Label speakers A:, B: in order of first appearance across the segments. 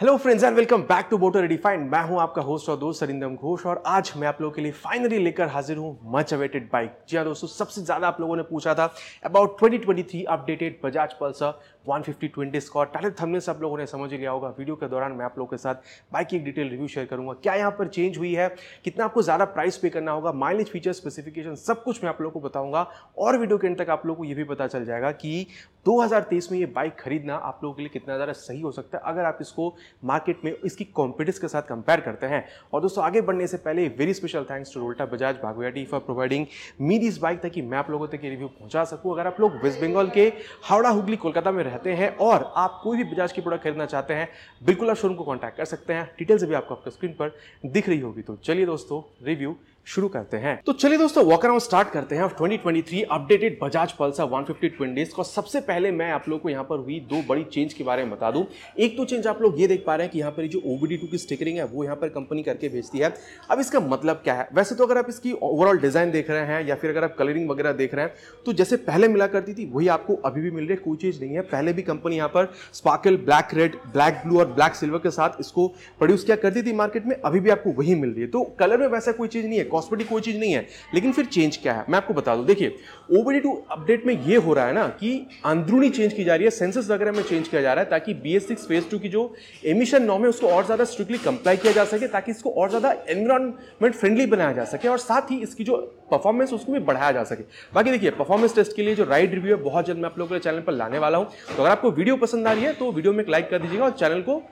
A: hello friends and welcome back to boater refined मैं हूं आपका होस्ट और दोस्त सरिंदम घोष और आज मैं आप लोगों के लिए फाइनली लेकर हाजिर हूं मच अवेटेड बाइक जी हाँ दोस्तों सबसे ज़्यादा आप लोगों ने पूछा था about 2023 updated Bajaj Pulsar one fifty twenty स्कॉट टाटे थमने से आप लोगों ने समझ लिया होगा वीडियो के दौरान मैं आप लोगों के साथ बाइक की डिटेल रिव्यू शेयर करूंगा क्या यहाँ पर चेंज हुई है कितना आपको ज़्यादा प्राइस पे करना होगा माइलेज फीचर स्पेसिफिकेशन सब कुछ मैं आप लोगों को बताऊंगा और वीडियो के एंड तक आप लोगों को ये भी पता चल जाएगा कि 2023 में ये बाइक खरीदना आप लोगों के लिए कितना ज़्यादा सही हो सकता है अगर आप इसको मार्केट में इसकी कॉम्पिटिस के साथ कंपेयर करते हैं और दोस्तों आगे बढ़ने से पहले very special thanks to Rolta Bajaj Bhagwati for providing me this bike ताकि मैं आप लोगों तक ये रिव्यू पहुंचा सकूँ अगर आप लोग वेस्ट बंगाल के हावड़ा हुगली कोलकाता में रह रहते हैं और आप कोई भी बजाज की प्रोडक्ट खरीदना चाहते हैं बिल्कुल आप शोरूम को कॉन्टैक्ट कर सकते हैं डिटेल्स भी आपको आपके स्क्रीन पर दिख रही होगी तो चलिए दोस्तों रिव्यू शुरू करते हैं तो चलिए दोस्तों वॉक अराउंड स्टार्ट करते हैं twenty 2023 updated Bajaj Pulsar 150 twin discs को सबसे पहले मैं आप लोग को यहाँ पर हुई दो बड़ी चेंज के बारे में बता दूं एक तो चेंज आप लोग ये देख पा रहे हैं कि यहाँ पर जो ओबीडी टू की स्टिकरिंग है वो यहाँ पर कंपनी करके भेजती है अब इसका मतलब क्या है वैसे तो अगर आप इसकी ओवरऑल डिजाइन देख रहे हैं या फिर अगर आप कलरिंग वगैरह देख रहे हैं तो जैसे पहले मिला करती थी वही आपको अभी भी मिल रही है कोई चीज नहीं है पहले भी कंपनी यहाँ पर sparkle black red black blue और ब्लैक सिल्वर के साथ इसको प्रोड्यूस किया करती थी मार्केट में अभी भी आपको वही मिल रही है तो कलर में वैसा कोई चीज नहीं है कॉस्मेटिक कोई चीज़ नहीं है लेकिन फिर चेंज क्या है मैं आपको बता दूँ देखिए ओबीडी टू अपडेट में ये हो रहा है ना कि अंदरूनी चेंज की जा रही है सेंसस वगैरह में चेंज किया जा रहा है ताकि B S six phase two की जो एमिशन नॉम है उसको और ज़्यादा स्ट्रिक्टली कंप्लाई किया जा सके ताकि इसको और ज़्यादा एनवायरमेंट फ्रेंडली बनाया जा सके और साथ ही इसकी जो परफॉर्मेंस उसको भी बढ़ाया जा सके बाकी देखिए परफॉर्मेंस टेस्ट के लिए जो राइट रिव्यू है बहुत जल्द मैं आप लोगों के चैनल पर लाने वाला हूँ तो अगर आपको वीडियो पसंद आ रही है तो वीडियो में एक लाइक कर दीजिएगा और चैनल को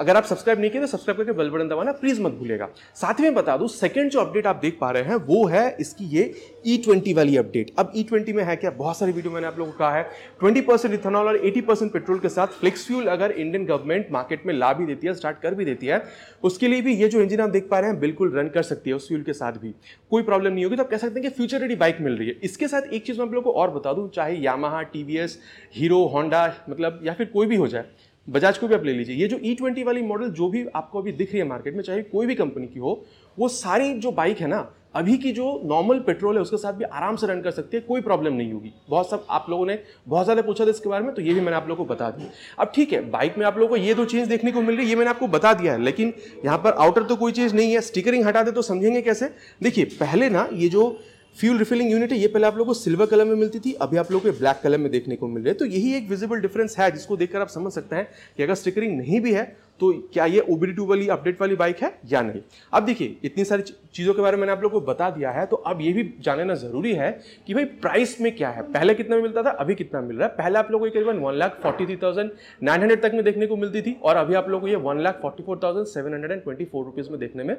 A: अगर आप सब्सक्राइब नहीं किए तो सब्सक्राइब करके बेल बटन दबाना प्लीज मत भूलेगा साथ में बता दूं सेकंड जो अपडेट आप देख पा रहे हैं वो है इसकी ये ई e ट्वेंटी वाली अपडेट अब ई e ट्वेंटी में है क्या बहुत सारी वीडियो मैंने आप लोगों को कहा है ट्वेंटी परसेंट इथेनॉल और एटी परसेंट पेट्रोल के साथ फ्लेक्स फ्यूल अगर इंडियन गवर्नमेंट मार्केट में ला भी देती है स्टार्ट कर भी देती है उसके लिए भी ये जो इंजन आप देख पा रहे हैं बिल्कुल रन कर सकती है उस फ्यूल के साथ भी कोई प्रॉब्लम नहीं होगी तो आप कह सकते हैं कि फ्यूचर रेडी बाइक मिल रही है इसके साथ एक चीज़ मैं आप लोग को और बता दूँ चाहे यामा टी हीरो होंडा मतलब या फिर कोई भी हो जाए बजाज को भी आप ले लीजिए ये जो ई e ट्वेंटी वाली मॉडल जो भी आपको अभी दिख रही है मार्केट में चाहे कोई भी कंपनी की हो वो सारी जो बाइक है ना अभी की जो नॉर्मल पेट्रोल है उसके साथ भी आराम से रन कर सकती है कोई प्रॉब्लम नहीं होगी बहुत सब आप लोगों ने बहुत ज़्यादा पूछा था इसके बारे में तो ये भी मैंने आप लोगों को बता दिया अब ठीक है बाइक में आप लोगों को ये दो चीज़ देखने को मिल रही है ये मैंने आपको बता दिया है लेकिन यहाँ पर आउटर तो कोई चीज़ नहीं है स्टिकरिंग हटा दे तो समझेंगे कैसे देखिए पहले ना ये जो फ्यूल रिफिलिंग यूनिट है ये पहले आप लोगों को सिल्वर कलर में मिलती थी अभी आप लोगों को ब्लैक कलर में देखने को मिल रही है तो यही एक विजिबल डिफरेंस है जिसको देखकर आप समझ सकते हैं कि अगर स्टिकरिंग नहीं भी है तो क्या ये ओबीडी टू वाली अपडेट वाली बाइक है या नहीं अब देखिए इतनी सारी चीज़ों के बारे में मैंने आप लोगों को बता दिया है तो अब ये भी जानना जरूरी है कि भाई प्राइस में क्या है पहले कितना में मिलता था अभी कितना मिल रहा है पहले आप लोगों को करीबन one lakh forty three thousand nine hundred तक में देखने को मिलती थी और अभी आप लोगों को ये one lakh forty four thousand seven hundred and twenty four rupees में देखने में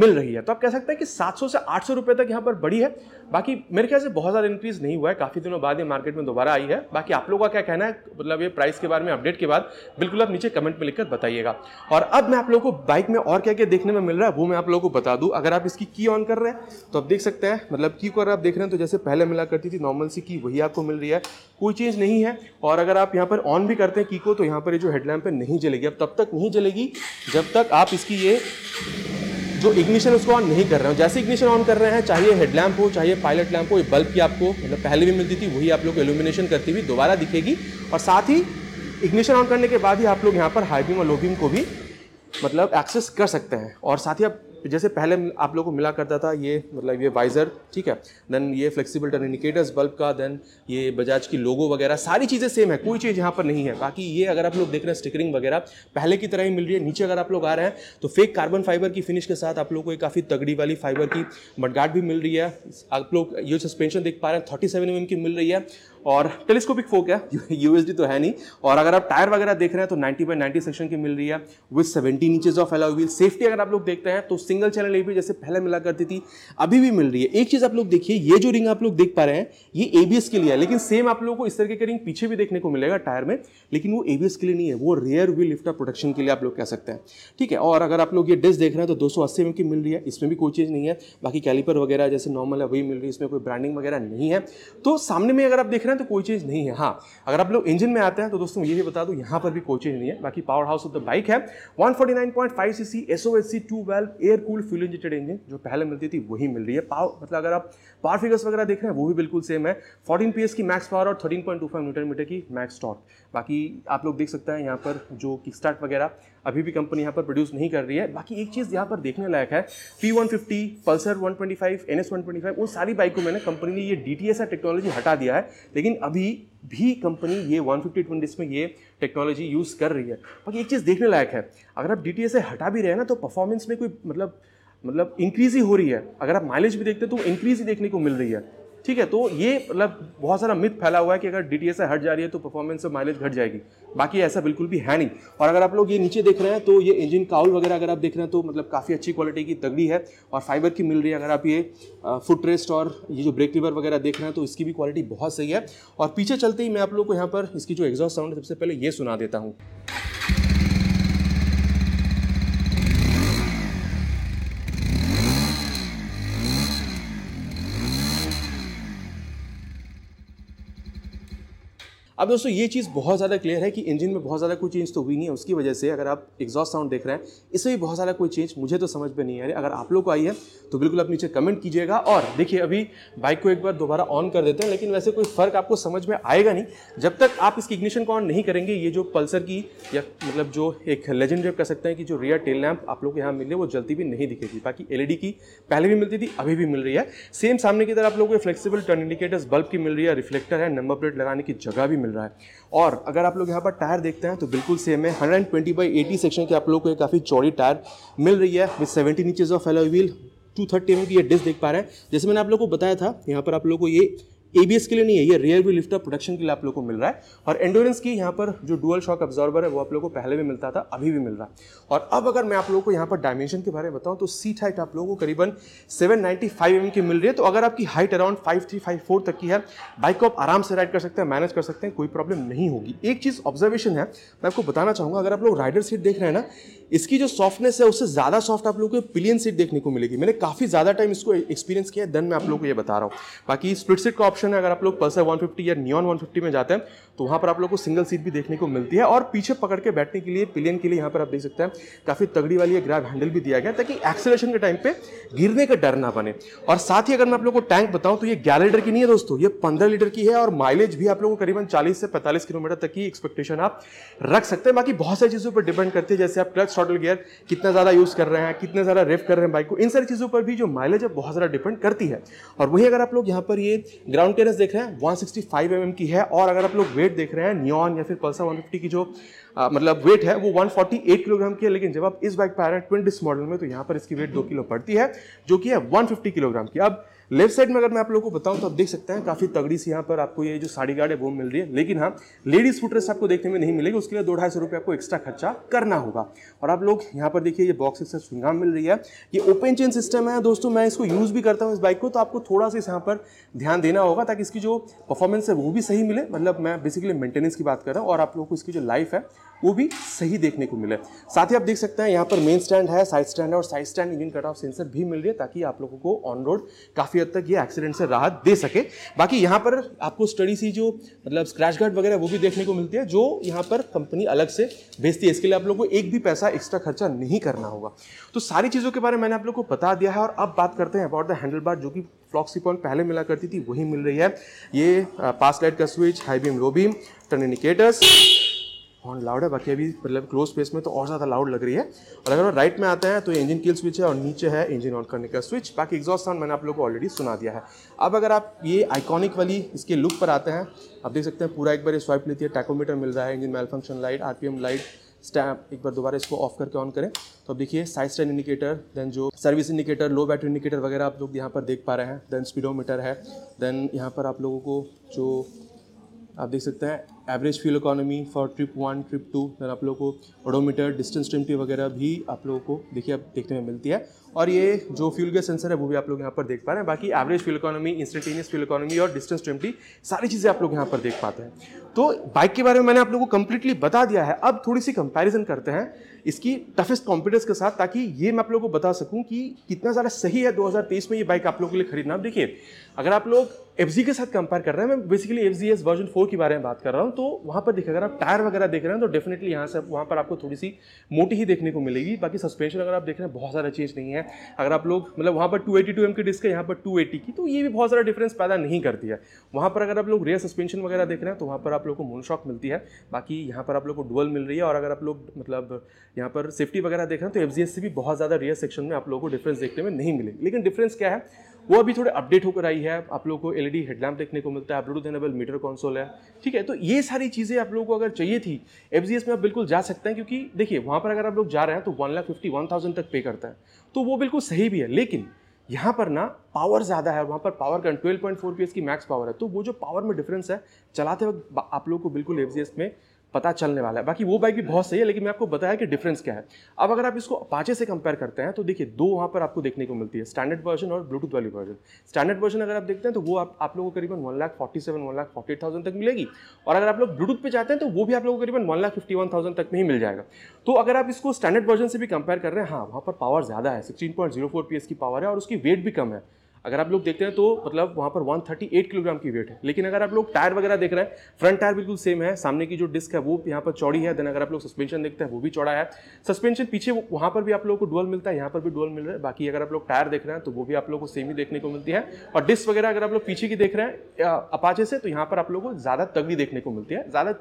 A: मिल रही है तो आप कह सकते हैं कि सात सौ से आठ सौ रुपये तक यहाँ पर बढ़ी है बाकी मेरे ख्याल से बहुत ज़्यादा इंक्रीज़ नहीं हुआ है काफ़ी दिनों बाद ये मार्केट में दोबारा आई है बाकी आप लोगों का क्या कहना है मतलब ये प्राइस के बारे में अपडेट के बाद बिल्कुल आप नीचे कमेंट में लिखकर बताइएगा और अब मैं आप लोगों को बाइक में और क्या क्या देखने में मिल रहा है वो मैं आप लोगों को बता दूं अगर आप इसकी की ऑन कर रहे हैं तो आप देख सकते हैं मतलब की को अगर आप देख रहे हैं तो जैसे पहले मिला करती थी नॉर्मल सी की वही आपको मिल रही है कोई चेंज नहीं है और अगर आप यहाँ पर ऑन भी करते हैं की को तो यहाँ पर ये जो हेडलैम्प है नहीं जलेगी अब तब तक नहीं जलेगी जब तक आप इसकी ये जो इग्निशन उसको ऑन नहीं कर रहे हो जैसे इग्निशन ऑन कर रहे हैं चाहे हेडलैम्प हो चाहे पायलट लैम्प हो ये बल्ब की आपको मतलब पहले भी मिलती थी वही आप लोग को करती हुई दोबारा दिखेगी और साथ ही इग्निशन ऑन करने के बाद ही आप लोग यहाँ पर हाइबिम और लोबिम को भी मतलब एक्सेस कर सकते हैं और साथ ही आप जैसे पहले आप लोगों को मिला करता था ये मतलब ये वाइज़र ठीक है देन ये फ्लेक्सिबल टर्न इंडिकेटर्स बल्ब का देन ये बजाज की लोगो वगैरह सारी चीज़ें सेम है कोई चीज़ यहाँ पर नहीं है बाकी ये अगर आप लोग देख रहे हैं स्टिकरिंग वगैरह पहले की तरह ही मिल रही है नीचे अगर आप लोग आ रहे हैं तो फेक कार्बन फाइबर की फिनिश के साथ आप लोग को काफ़ी तगड़ी वाली फाइबर की मडगाट भी मिल रही है आप लोग ये सस्पेंशन देख पा रहे हैं थर्टी सेवन एम की मिल रही है और टेलीस्कोपिक फोक है यूएसडी तो है नहीं और अगर आप टायर वगैरह देख रहे हैं तो 90 बाई 90 सेक्शन की मिल रही है with 17 inches of alloy wheel safety अगर आप लोग देखते हैं तो सिंगल चैनल ए जैसे पहले मिला करती थी अभी भी मिल रही है एक चीज़ आप लोग देखिए ये जो रिंग आप लोग देख पा रहे हैं ये एबीएस के लिए है लेकिन सेम आप लोगों को इस तरह के रिंग पीछे भी देखने को मिलेगा टायर में लेकिन वो एबीएस के लिए नहीं है वो रेयर व्हील लिफ्टर प्रोटेक्शन के लिए आप लोग कह सकते हैं ठीक है और अगर आप लोग ये डिस्क देख रहे हैं तो दो सौ की मिल रही है इसमें भी कोई चीज़ नहीं है बाकी कैलिपर वगैरह जैसे नॉर्मल है वही मिल रही है इसमें कोई ब्रांडिंग वगैरह नहीं है तो सामने में अगर आप देख रहे हैं तो कोई चेंज नहीं है हाँ अगर आप लोग इंजन में आते हैं तो दोस्तों ये भी बता दो यहाँ पर भी कोई चेंज नहीं है बाकी power house of the bike है 149.5 CC SOSC two valve air cool fuel injected engine जो पहले मिलती थी वही मिल रही है पावर मतलब अगर आप पावर फिगर्स वगैरह देख रहे हैं वो भी बिल्कुल सेम है फोर्टीन पी की मैक्स पावर और 13.25 न्यूटन मीटर की मैक्स टॉक बाकी आप लोग देख सकते हैं यहाँ पर जो किक स्टार्ट वगैरह अभी भी कंपनी यहाँ पर प्रोड्यूस नहीं कर रही है बाकी एक चीज़ यहाँ पर देखने लायक है P one fifty Pulsar one twenty five N S one twenty five उन सारी बाइक को मैंने कंपनी ने ये डी टी एस टेक्नोलॉजी हटा दिया है लेकिन अभी भी कंपनी ये 150 डिस्क में ये टेक्नोलॉजी यूज़ कर रही है बाकी एक चीज़ देखने लायक है अगर आप डी से हटा भी रहे हैं ना तो परफॉर्मेंस में कोई मतलब मतलब इंक्रीज ही हो रही है अगर आप माइलेज भी देखते हैं तो इंक्रीज ही देखने को मिल रही है ठीक है तो ये मतलब बहुत सारा मिथ फैला हुआ है कि अगर डी टी हट जा रही है तो परफॉर्मेंस और माइलेज घट जाएगी बाकी ऐसा बिल्कुल भी है नहीं और अगर आप लोग ये नीचे देख रहे हैं तो ये इंजन काउल वगैरह अगर आप देख रहे हैं तो मतलब काफ़ी अच्छी क्वालिटी की तगड़ी है और फाइबर की मिल रही है अगर आप ये फुट रेस्ट और ये जो ब्रेक लीवर वगैरह देख रहे हैं तो इसकी भी क्वालिटी बहुत सही है और पीछे चलते ही मैं आप लोग को यहाँ पर इसकी जो एग्जॉस्ट साउंड है सबसे पहले ये सुना देता हूँ अब दोस्तों ये चीज़ बहुत ज़्यादा क्लियर है कि इंजन में बहुत ज़्यादा कोई चेंज तो हुई नहीं है उसकी वजह से अगर आप एग्जॉस्ट साउंड देख रहे हैं इससे भी बहुत ज़्यादा कोई चेंज मुझे तो समझ में नहीं आ रही अगर आप लोग को आई है तो बिल्कुल आप नीचे कमेंट कीजिएगा और देखिए अभी बाइक को एक बार दोबारा ऑन कर देते हैं लेकिन वैसे कोई फ़र्क आपको समझ में आएगा नहीं जब तक आप इसकी इग्निशन को ऑन नहीं करेंगे ये जो पल्सर की या मतलब जो एक लेजेंड कह सकते हैं कि जो रियर टेल लैम्प आप लोग को यहाँ मिल है वो जल्दी भी नहीं दिखेगी बाकी एल की पहले भी मिलती थी अभी भी मिल रही है सेम सामने की तरह आप लोग को फ्लेक्सिबल टर्न इंडिकेटर्स बल्ब की मिल रही है रिफ्लेक्टर है नंबर प्लेट लगाने की जगह भी मिल मिल रहा है और अगर आप लोग यहाँ पर टायर देखते हैं तो बिल्कुल सेम है hundred and twenty by eighty section की आप लोग को काफ़ी चौड़ी टायर मिल रही है with seventeen inches of alloy wheel two thirty M की ये डिस्क देख पा रहे हैं जैसे मैंने आप लोग को बताया था यहाँ पर आप लोग को ये एबीएस के लिए नहीं है ये रियर व्यू लिफ्टर प्रोडक्शन के लिए आप लोग को मिल रहा है और एंडोरेंस की यहाँ पर जो डुअल शॉक ऑब्जॉर्वर है वो आप लोग को पहले भी मिलता था अभी भी मिल रहा है और अब अगर मैं आप लोगों को यहाँ पर डायमेंशन के बारे में बताऊँ तो सीट हाइट आप लोगों को करीबन सेवन नाइन्टी एम की मिल रही है तो अगर आपकी height around five five three four तक की है बाइक को आप आराम से राइड कर सकते हैं मैनेज कर सकते हैं कोई प्रॉब्लम नहीं होगी एक चीज़ ऑब्जर्वेशन है मैं आपको बताना चाहूँगा अगर आप लोग राइडर सीट देख रहे हैं ना इसकी जो सॉफ्टनेस है उससे ज़्यादा सॉफ्ट आप लोगों को पिलियन सीट देखने को मिलेगी मैंने काफ़ी ज़्यादा टाइम इसको एक्सपीरियंस किया है देन मैं आप लोग को ये बता रहा हूँ बाकी स्प्लिट सीट का ऑप्शन है अगर आप लोग पल्सर 150 या नियॉन 150 में जाते हैं तो वहाँ पर आप लोग को सिंगल सीट भी देखने को मिलती है और पीछे पकड़ के बैठने के लिए पिलियन के लिए यहाँ पर आप देख सकते हैं काफ़ी तगड़ी वाली ग्रैब हैंडल भी दिया गया ताकि एक्सेलेशन के टाइम पर गिरने का डर ना बने और साथ ही अगर मैं आप लोग को टैंक बताऊँ तो ये ग्यारह लीटर की नहीं है दोस्तों ये पंद्रह लीटर की है और माइलेज भी आप लोग को करीबन चालीस से पैंतालीस किलोमीटर तक की एक्सपेक्टेशन आप रख सकते हैं बाकी बहुत सारी चीज़ों पर डिपेंड करती है जैसे आप क्लच शॉटल गियर कितना ज़्यादा यूज़ कर रहे हैं कितने ज़्यादा रेफ कर रहे हैं बाइक को इन सारी चीज़ों पर भी जो माइलेज है बहुत ज़्यादा डिपेंड करती है और वही अगर आप लोग यहाँ पर ये ग्राउंड ग्राउंड क्लियरेंस देख रहे हैं 165 सिक्सटी mm की है और अगर आप लोग वेट देख रहे हैं नियॉन या फिर पल्सर 150 की जो आ, मतलब वेट है वो 148 किलोग्राम की है लेकिन जब आप इस बाइक पर आ रहे हैं ट्विन मॉडल में तो यहाँ पर इसकी वेट दो किलो पड़ती है जो कि है 150 किलोग्राम की अब लेफ्ट साइड में अगर मैं आप लोगों को बताऊं तो आप देख सकते हैं काफ़ी तगड़ी सी यहाँ पर आपको ये जो साड़ी गार्ड है वो मिल रही है लेकिन हाँ लेडीज फुटरेस आपको देखने में नहीं मिलेगी उसके लिए दो ढाई सौ रुपये आपको एक्स्ट्रा खर्चा करना होगा और आप लोग यहाँ पर देखिए ये बॉक्स से सुनगाम मिल रही है ये ओपन चेन सिस्टम है दोस्तों मैं इसको यूज़ भी करता हूँ इस बाइक को तो आपको थोड़ा सा इस यहाँ पर ध्यान देना होगा ताकि इसकी जो परफॉर्मेंस है वो भी सही मिले मतलब मैं बेसिकली मेंटेनेंस की बात कर रहा हूँ और आप लोग को इसकी जो लाइफ है वो भी सही देखने को मिले साथ ही आप देख सकते हैं यहाँ पर मेन स्टैंड है साइड स्टैंड है और side stand engine cut off sensor भी मिल रही है ताकि आप लोगों को ऑन रोड काफ़ी हद तक ये एक्सीडेंट से राहत दे सके बाकी यहाँ पर आपको स्टडी सी जो मतलब स्क्रैच गार्ड वगैरह वो भी देखने को मिलती है जो यहाँ पर कंपनी अलग से भेजती है इसके लिए आप लोग को एक भी पैसा एक्स्ट्रा खर्चा नहीं करना होगा तो सारी चीज़ों के बारे में मैंने आप लोग को बता दिया है और अब बात करते हैं अबाउट द हैंडल बार जो कि फ्लॉक्सी पॉइंट पहले मिला करती थी वही मिल रही है ये पास लाइट का switch high beam low beam turn indicators horn loud है बाकी अभी मतलब क्लोज स्पेस में तो और ज़्यादा लाउड लग रही है और अगर राइट में आते हैं तो इंजन किल स्विच है और नीचे है इंजन ऑन करने का स्विच बाकी एग्जॉस्ट साउंड मैंने आप लोग को ऑलरेडी सुना दिया है अब अगर आप ये आइकॉनिक वाली इसके लुक पर आते हैं आप देख सकते हैं पूरा एक बार ये स्वाइप लेती है टैकोमीटर मिल रहा है engine malfunction light or light stamp एक बार दोबारा इसको ऑफ करके ऑन करें तो अब देखिए साइड स्टैंड इंडिकेटर देन जो service indicator low battery indicator वगैरह आप लोग यहाँ पर देख पा रहे हैं देन स्पीडोमीटर है देन यहाँ पर आप लोगों को जो आप देख सकते हैं average fuel economy for trip one trip two then आप लोगों को ओडोमीटर डिस्टेंस ट्रिमटी वगैरह भी आप लोगों को देखिए आप देखने में मिलती है और ये जो फ्यूल के सेंसर है वो भी आप लोग यहाँ पर देख पा रहे हैं बाकी average fuel economy instantaneous fuel economy और डिस्टेंस ट्रिमटी सारी चीज़ें आप लोग यहाँ पर देख पाते हैं तो बाइक के बारे में मैंने आप लोगों को कंप्लीटली बता दिया है अब थोड़ी सी कंपैरिजन करते हैं इसकी टफेस्ट कॉम्पिटेंस के साथ ताकि ये मैं आप लोगों को बता सकूं कि कितना ज़्यादा सही है 2023 में ये बाइक आप लोगों के लिए खरीदना अब देखिए अगर आप लोग एफ के साथ कंपेयर कर रहे हैं मैं basically F G S version four के बारे में बात कर रहा हूँ तो वहाँ पर दिखेगा अगर आप टायर वगैरह देख रहे हैं तो डेफिनेटली यहाँ से वहाँ पर आपको थोड़ी सी मोटी ही देखने को मिलेगी बाकी सस्पेंशन अगर आप देख रहे हैं बहुत सारा चेंज नहीं है अगर आप लोग मतलब वहाँ पर टू एटी टू एम की डिस्क है यहाँ पर टू एटी की तो ये भी बहुत सारा डिफरेंस पैदा नहीं करती है वहाँ पर अगर आप लोग रेयर सस्पेंशन वगैरह देख रहे हैं तो वहाँ पर आप लोग को मोनशॉक मिलती है बाकी यहाँ पर आप लोग को डुअल मिल रही है और अगर आप लोग मतलब यहाँ पर सेफ्टी वगैरह देख रहे हैं तो एफ से भी बहुत ज़्यादा रेयर सेक्शन में आप लोग को डिफरेंस देखने में नहीं मिलेगी लेकिन डिफरेंस क्या है वो अभी थोड़े अपडेट होकर आई है आप लोगों को एलईडी हेडलैम्प e देखने को मिलता है अपलोड एनेबल मीटर कंसोल है ठीक है तो ये सारी चीज़ें आप लोगों को अगर चाहिए थी एफ में आप बिल्कुल जा सकते हैं क्योंकि देखिए वहाँ पर अगर आप लोग जा रहे हैं तो one lakh fifty one thousand तक पे करता है तो वो बिल्कुल सही भी है लेकिन यहाँ पर ना पावर ज़्यादा है वहाँ पर पावर का ट्वेल्व पॉइंट फोर पी की मैक्स पावर है तो वो जो पावर में डिफरेंस है चलाते वक्त आप लोग को बिल्कुल एफ में पता चलने वाला है बाकी वो बाइक भी बहुत सही है लेकिन मैं आपको बताया कि डिफरेंस क्या है अब अगर आप इसको अपाचे से कंपेयर करते हैं तो देखिए दो वहाँ पर आपको देखने को मिलती है स्टैंडर्ड वर्जन और ब्लूटूथ वाली वर्जन स्टैंडर्ड वर्जन अगर आप देखते हैं तो वो आप आप लोगों को करीबन one lakh forty seven one lakh forty thousand तक मिलेगी और अगर आप लोग ब्लूटूथ पे जाते हैं तो वो भी आप लोगों को करीबन one lakh fifty one thousand तक में ही मिल जाएगा तो अगर आप इसको स्टैंडर्ड वर्जन से भी कंपेयर कर रहे हैं हाँ वहाँ पर पावर ज़्यादा है sixteen point zero four P S की पावर है और उसकी वेट भी कम है अगर आप लोग देखते हैं तो मतलब वहाँ पर 138 किलोग्राम की वेट है लेकिन अगर आप लोग टायर वगैरह देख रहे हैं फ्रंट टायर बिल्कुल सेम है सामने की जो डिस्क है वो यहाँ पर चौड़ी है देन अगर आप लोग सस्पेंशन देखते हैं वो भी चौड़ा है सस्पेंशन पीछे वहाँ पर भी आप लोग को डुअल मिलता है यहाँ पर भी डुअल मिल रहा है बाकी अगर आप लोग टायर देख रहे हैं तो वो भी आप लोग को सेम ही देखने को मिलती है और डिस्क वगैरह अगर आप लोग पीछे की देख रहे हैं अपाचे से तो यहाँ पर आप लोग को ज़्यादा तगड़ी देखने को मिलती है ज़्यादा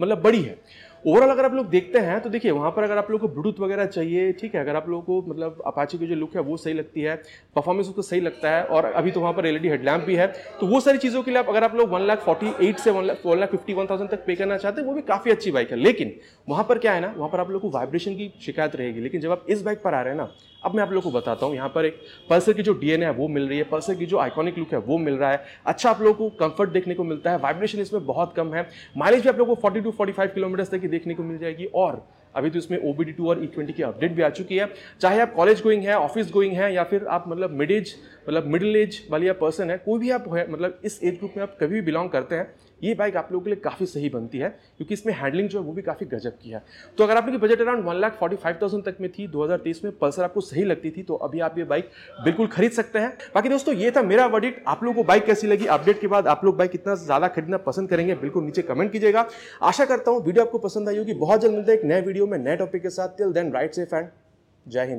A: मतलब बड़ी है ओवरऑल अगर आप लोग देखते हैं तो देखिए वहाँ पर अगर आप लोग को ब्लूटूथ वगैरह चाहिए ठीक है अगर आप लोग को मतलब अपाची की जो लुक है वो सही लगती है परफॉर्मेंस उसको सही लगता है और अभी तो वहाँ पर एलईडी हेडलैम्प e भी है तो वो सारी चीज़ों के लिए आप अगर आप लोग वन लाख फोर्टी एट से one lakh one lakh fifty one thousand तक पे करना चाहते हैं वो भी काफ़ी अच्छी बाइक है लेकिन वहाँ पर क्या है ना वहाँ पर आप लोग को वाइब्रेशन की शिकायत रहेगी लेकिन जब आप इस बाइक पर आ रहे हैं ना अब मैं आप लोग को बताता हूँ यहाँ पर एक पल्सर की जो डीएनए है वो मिल रही है पल्सर की जो आइकॉनिक लुक है वो मिल रहा है अच्छा आप लोगों को कंफर्ट देखने को मिलता है वाइब्रेशन इसमें बहुत कम है माइलेज भी आप लोग को forty two forty five kilometre तक की देखने को मिल जाएगी और अभी तो इसमें ओ बी टू और ई e ट्वेंटी की अपडेट भी आ चुकी है चाहे आप कॉलेज गोइंग है ऑफिस गोइंग है या फिर आप मतलब मिड एज मतलब मिडिल एज वाली पर्सन है कोई भी आप मतलब इस एज ग्रुप में आप कभी भी बिलोंग करते हैं ये बाइक आप लोगों के लिए काफ़ी सही बनती है क्योंकि इसमें हैंडलिंग जो है वो भी काफ़ी गजब की है तो अगर आप लोग की budget around one lakh forty five thousand तक में थी दो हज़ार तेईस में पल्सर आपको सही लगती थी तो अभी आप ये बाइक बिल्कुल खरीद सकते हैं बाकी दोस्तों ये था मेरा वर्डिक्ट आप लोगों को बाइक कैसी लगी अपडेट के बाद आप लोग बाइक कितना ज़्यादा खरीदना पसंद करेंगे बिल्कुल नीचे कमेंट कीजिएगा आशा करता हूँ वीडियो आपको पसंद आई होगी बहुत जल्द मिलता है एक नए वीडियो में नए टॉपिक के साथ till then ride safe and जय हिंद